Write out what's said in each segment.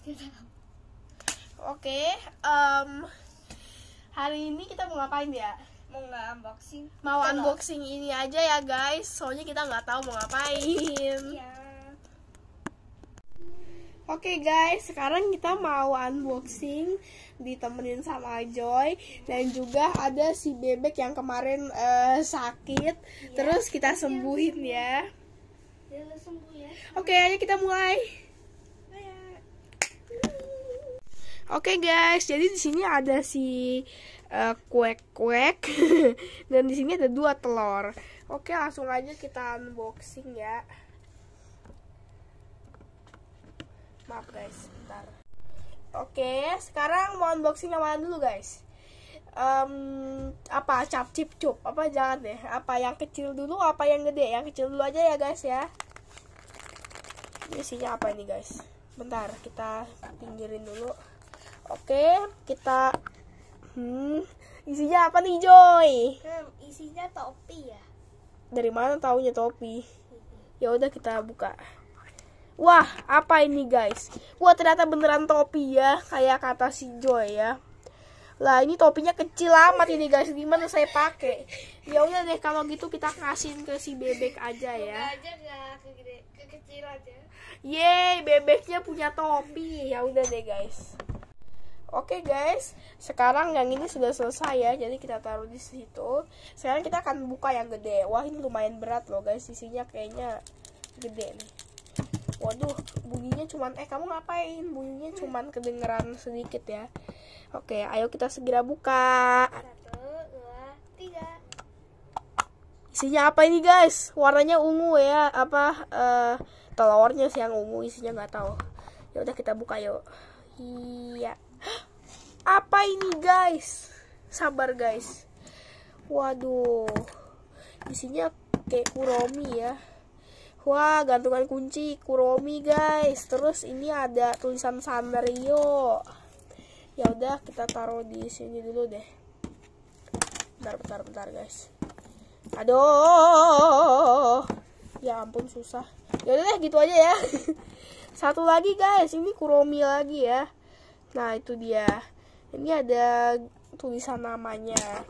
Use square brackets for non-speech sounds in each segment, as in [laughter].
Oke, okay, um, hari ini kita mau ngapain ya? Mau nggak unboxing? Mau unboxing ini aja ya guys, soalnya kita nggak tahu mau ngapain. Yeah. Oke okay guys, sekarang kita mau unboxing ditemenin sama Joy dan juga ada si bebek yang kemarin uh, sakit, yeah. terus kita sembuhin iya, ya. Iya. Iya, ya. Oke, okay, ayo kita mulai. Oke okay guys, jadi di sini ada si uh, kuek-kuek [laughs] dan di sini ada dua telur. Oke, okay, langsung aja kita unboxing ya. Maaf guys, bentar. Oke, okay, sekarang mau unboxing yang mana dulu guys? um, apa cap cip cup apa jangan deh apa yang kecil dulu apa yang gede yang kecil dulu aja ya guys ya isinya apa ini guys bentar kita pinggirin dulu Oke, kita hmm, isinya apa nih Joy? Hmm, isinya topi ya. Dari mana taunya topi? Ya udah kita buka. Wah, apa ini guys? Wah, ternyata beneran topi ya, kayak kata si Joy ya. Lah, ini topinya kecil amat ini guys. Gimana saya pakai? Ya udah deh kalau gitu kita kasihin ke si bebek aja ya. aja kekecil aja. Yeay, bebeknya punya topi. Ya udah deh guys. Oke okay guys, sekarang yang ini sudah selesai ya. Jadi kita taruh di situ. Sekarang kita akan buka yang gede. Wah, ini lumayan berat loh guys. Sisinya kayaknya gede nih. Waduh, bunyinya cuman eh kamu ngapain? Bunyinya cuman kedengeran sedikit ya. Oke, ayo kita segera buka. Satu, Isinya apa ini guys? Warnanya ungu ya. Apa uh, telurnya sih yang ungu isinya nggak tahu. Ya udah kita buka yuk. Iya. Apa ini guys? Sabar guys. Waduh. Isinya kayak kuromi ya. Wah, gantungan kunci Kuromi guys. Terus ini ada tulisan Sanrio. Ya udah kita taruh di sini dulu deh. Bentar, bentar, bentar guys. Aduh. Ya ampun susah. Ya udah gitu aja ya. [laughs] Satu lagi guys, ini Kuromi lagi ya. Nah, itu dia ini ada tulisan namanya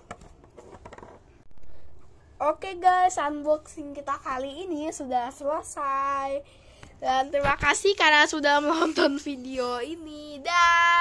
Oke guys, unboxing kita kali ini sudah selesai. Dan terima kasih karena sudah [laughs] menonton video ini. dan